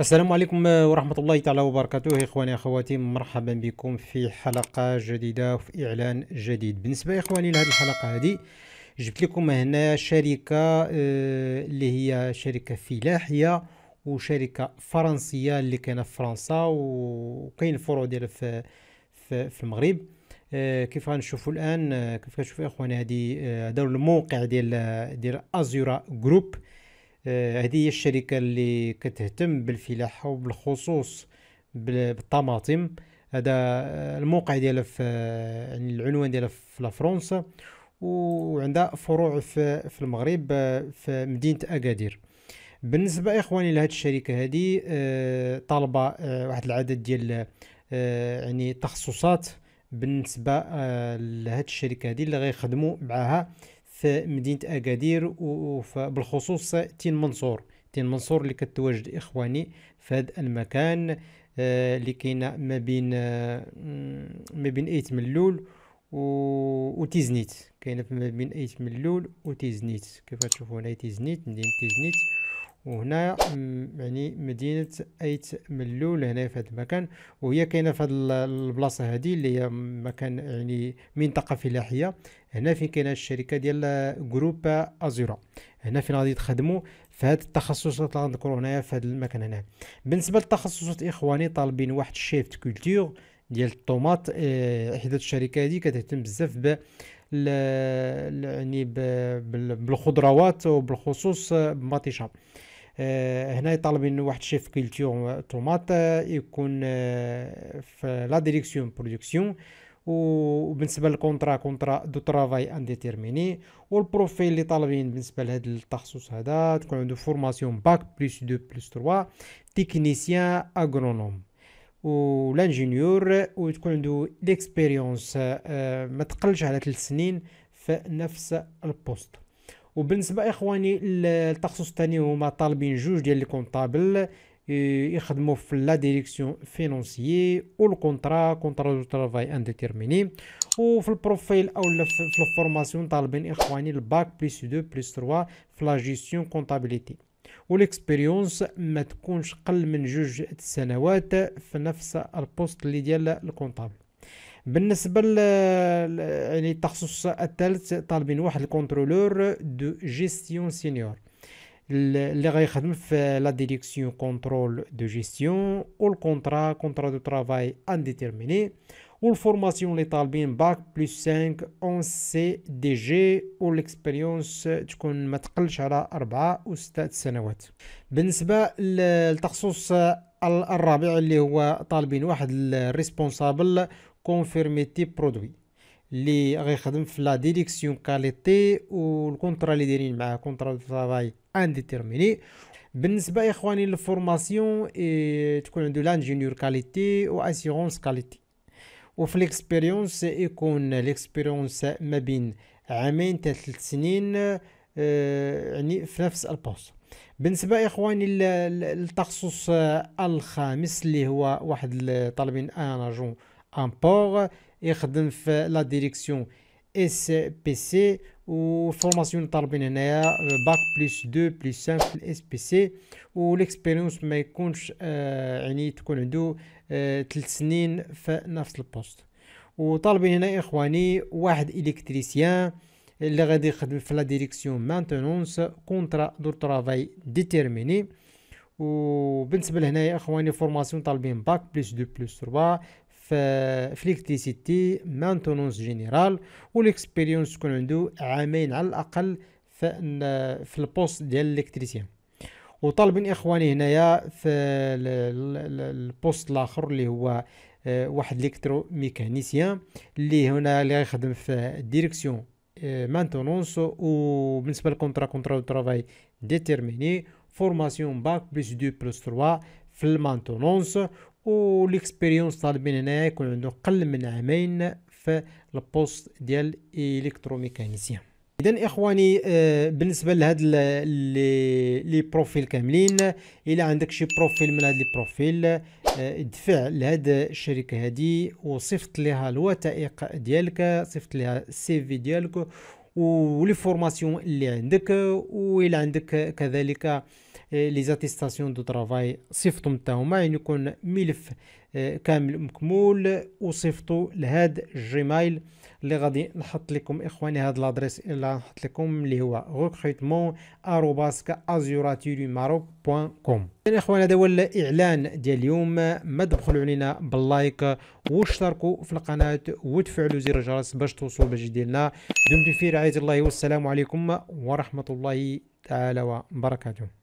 السلام عليكم ورحمة الله تعالى وبركاته إخواني أخواتي مرحبا بكم في حلقة جديدة وفي إعلان جديد بالنسبة إخواني لهذه الحلقة هذه جبت لكم هنا شركة آه، اللي هي شركة فلاحية وشركة فرنسية اللي كاينة في فرنسا وكاين الفروع ديالها في, في, في المغرب آه، كيف غنشوفوا الآن آه، كيف كتشوفوا إخواني هذه هذا الموقع ديال ديال أزورا جروب آه، هذه هي الشركه اللي كتهتم بالفلاحه وبالخصوص بالطماطم هذا آه، الموقع ديالها في آه، يعني العنوان ديالها في فرنسا وعندها فروع في, في المغرب في مدينه اكادير بالنسبه اخواني لهذه الشركه هذه طالبه واحد العدد ديال يعني تخصصات بالنسبه لهذه الشركه هذه اللي غيخدموا معها في مدينه اكادير وبالخصوص تين منصور تين منصور اللي كتواجد اخواني في هذا المكان آه، اللي كاينه ما بين آه، ما بين ايت ملول و وتيزنيت كاينه ما بين ايت ملول وتيزنيت كيف تشوفوا هنا تيزنيت مدينه تيزنيت وهنا يعني مدينه ايت ملول هنا في هذا المكان وهي كاينه في هذه البلاصه هذه اللي هي مكان يعني منطقه فلاحيه هنا فين كاينه الشركه ديال جروب ازورا هنا فين غادي تخدموا في هذا التخصصات اللي غنذكروا هنايا في هذا المكان هنا بالنسبه للتخصصات اخواني طالبين واحد الشيفت كولتور ديال الطوماط آه، احدى الشركات هذه كتهتم بزاف ب يعني بالخضروات وبالخصوص آه، بماطيشه آه، هنا يطالب واحد شيف كولتور طوماط آه، يكون آه، في لا ديريكسيون برودكسيون وبالنسبه للكونترا كونترا دو ترافاي انديتيرميني والبروفيل اللي طالبين بالنسبه لهذا التخصص هذا تكون عنده فورماسيون باك بلس 2 بلس 3 تكنيسيان اغرونوم و لانجينيور وتكون عنده ليكسبيريونس ما تقلش على 3 سنين في نفس البوست وبالنسبه اخواني التخصص الثاني هما طالبين جوج ديال الكونطابل آه، يخدموا في لا ديريكسيون فينونسيي الكونطرا كونترا دو ترافاي انديتيرميني وفي البروفيل او في الفورماسيون طالبين اخواني الباك بليس 2 بليس 3 في لا جيستيون كونطابيليتي والاكسبيريونس ما تكونش قل من جوج سنوات في نفس البوست اللي ديال الكونطابل بالنسبه ل يعني التخصص الثالث طالبين واحد الكونترولور دو جيستيون سينيور اللي غيخدم في لا ديريكسيون كونترول دو جيستيون والكونترا كونترا دو ترافاي انديتيرميني والفورماسيون اللي طالبين باك بلس 5 اون سي دي جي والاكسبيريونس تكون ما تقلش على أربعة و 6 سنوات بالنسبه للتخصص الرابع اللي هو طالبين واحد الريسبونسابل كونفيرمي تي برودوي اللي غيخدم في لا ديريكسيون كاليتي والكونترا اللي دايرين معاه كونترا دو طرافاي انديتيرميني بالنسبه اخواني للفورماسيون تكون عنده لانجينيور كاليتي واسيغونس كاليتي وفي ليكسبيريونس يكون ليكسبيريونس ما بين عامين حتى ثلاث سنين يعني في نفس البوست بالنسبه اخواني للتخصص الخامس اللي هو واحد طالبين ان اجون port, il la direction SPC ou formation qu'on euh, Bac plus 2 plus 5 SPC ou l'expérience n'a pas duré 3 ans nafs le même poste. Et on demande ici un électricien qui travaille dans la direction Maintenance contre de travail déterminé. Et par rapport ici, une formation talbin Bac plus 2 plus 4 في في مانتونونس جينيرال ليكسبيريونس تكون عنده عامين على الاقل في البوست ديال الالكتريسيان وطالبين اخواني هنايا في البوست الاخر اللي هو واحد الكترو ميكانيسيان اللي هنا اللي غيخدم في ديريكسيون مانتونونس وبالنسبه للكونترا كونترا دو ترافاي ديتيرميني فورماسيون باك بلس دو بلس 3 في المانتونونس وليكسبيريونس طالبين هنايا يكون عنده قل من عامين في البوست ديال الكتروميكانيسيان اذا اخواني آه، بالنسبه لهاد لي بروفيل كاملين الا عندك شي بروفيل من هاد لي بروفيل آه، ادفع لهاد الشركه هادي وصفت ليها الوثائق ديالك صيفط ليها السي في ديالك ولي فورماسيون اللي عندك الا عندك كذلك لي زاتيستاسيون دو طرافاي صيفطو نتا هما يعني يكون ملف كامل مكمول وصيفطو لهاد الجيميل اللي غادي نحط لكم اخواني هاد لادريس اللي نحط لكم اللي هو recrutement كوم الاخوان هذا هو الاعلان ديال اليوم ما تدخلوا علينا باللايك واشتركوا في القناه وتفعلوا زر الجرس باش توصلوا بالجديد ديالنا دمتم في رعايه الله والسلام عليكم ورحمه الله تعالى وبركاته